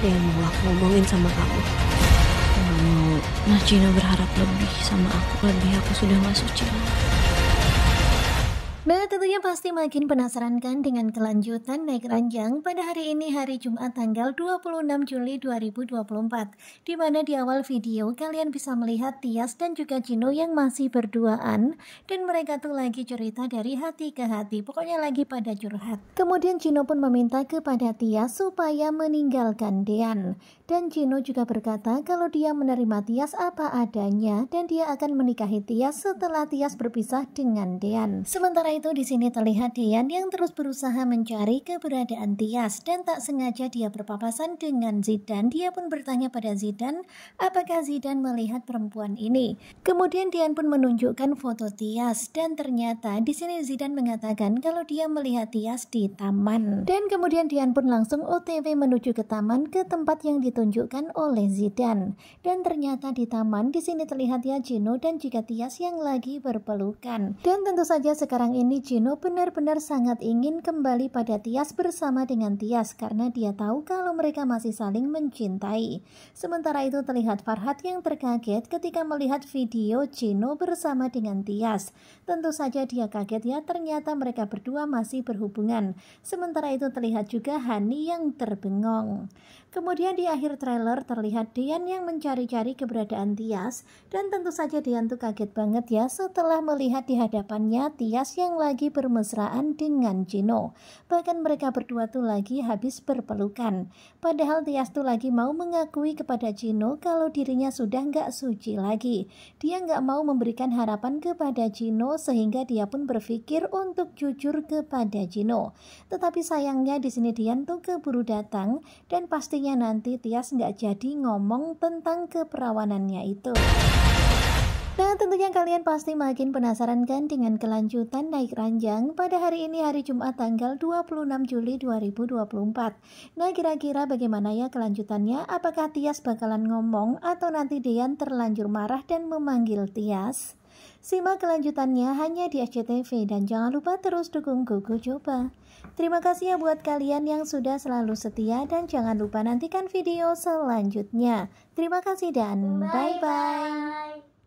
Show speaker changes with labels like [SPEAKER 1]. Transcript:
[SPEAKER 1] ada yang mau aku ngomongin sama kamu. Kalau Najino berharap lebih sama aku, lebih aku sudah masuk suci Nah tentunya pasti makin penasaran kan dengan kelanjutan naik ranjang pada hari ini hari Jumat tanggal 26 Juli 2024 di mana di awal video kalian bisa melihat Tias dan juga Jino yang masih berduaan dan mereka tuh lagi cerita dari hati ke hati pokoknya lagi pada curhat kemudian Jino pun meminta kepada Tias supaya meninggalkan Dean dan Jino juga berkata kalau dia menerima Tias apa adanya dan dia akan menikahi Tias setelah Tias berpisah dengan Dean sementara itu di sini terlihat Dian yang terus berusaha mencari keberadaan Tias dan tak sengaja dia berpapasan dengan Zidan. Dia pun bertanya pada Zidan apakah Zidan melihat perempuan ini. Kemudian Dian pun menunjukkan foto Tias dan ternyata di sini Zidan mengatakan kalau dia melihat Tias di taman. Dan kemudian Dian pun langsung OTW menuju ke taman ke tempat yang ditunjukkan oleh Zidan. Dan ternyata di taman di sini terlihat ya Jeno dan juga Tias yang lagi berpelukan. Dan tentu saja sekarang ini ini Jino benar-benar sangat ingin kembali pada Tias bersama dengan Tias karena dia tahu kalau mereka masih saling mencintai. Sementara itu terlihat Farhat yang terkaget ketika melihat video Jeno bersama dengan Tias. Tentu saja dia kaget ya ternyata mereka berdua masih berhubungan. Sementara itu terlihat juga Hani yang terbengong. Kemudian di akhir trailer terlihat Dian yang mencari-cari keberadaan Tias dan tentu saja Dian tuh kaget banget ya setelah melihat di hadapannya Tias yang lagi bermesraan dengan Jeno. Bahkan mereka berdua tuh lagi habis berpelukan. Padahal Tias tuh lagi mau mengakui kepada Jino kalau dirinya sudah nggak suci lagi. Dia nggak mau memberikan harapan kepada Jino sehingga dia pun berpikir untuk jujur kepada Jino. Tetapi sayangnya di sini Dian tuh keburu datang dan pastinya nanti Tias nggak jadi ngomong tentang keperawanannya itu tentunya kalian pasti makin penasaran kan dengan kelanjutan naik ranjang pada hari ini hari Jumat tanggal 26 Juli 2024. Nah kira-kira bagaimana ya kelanjutannya? Apakah Tias bakalan ngomong atau nanti Dian terlanjur marah dan memanggil Tias? Simak kelanjutannya hanya di SCTV dan jangan lupa terus dukung Google Coba. Terima kasih ya buat kalian yang sudah selalu setia dan jangan lupa nantikan video selanjutnya. Terima kasih dan bye-bye.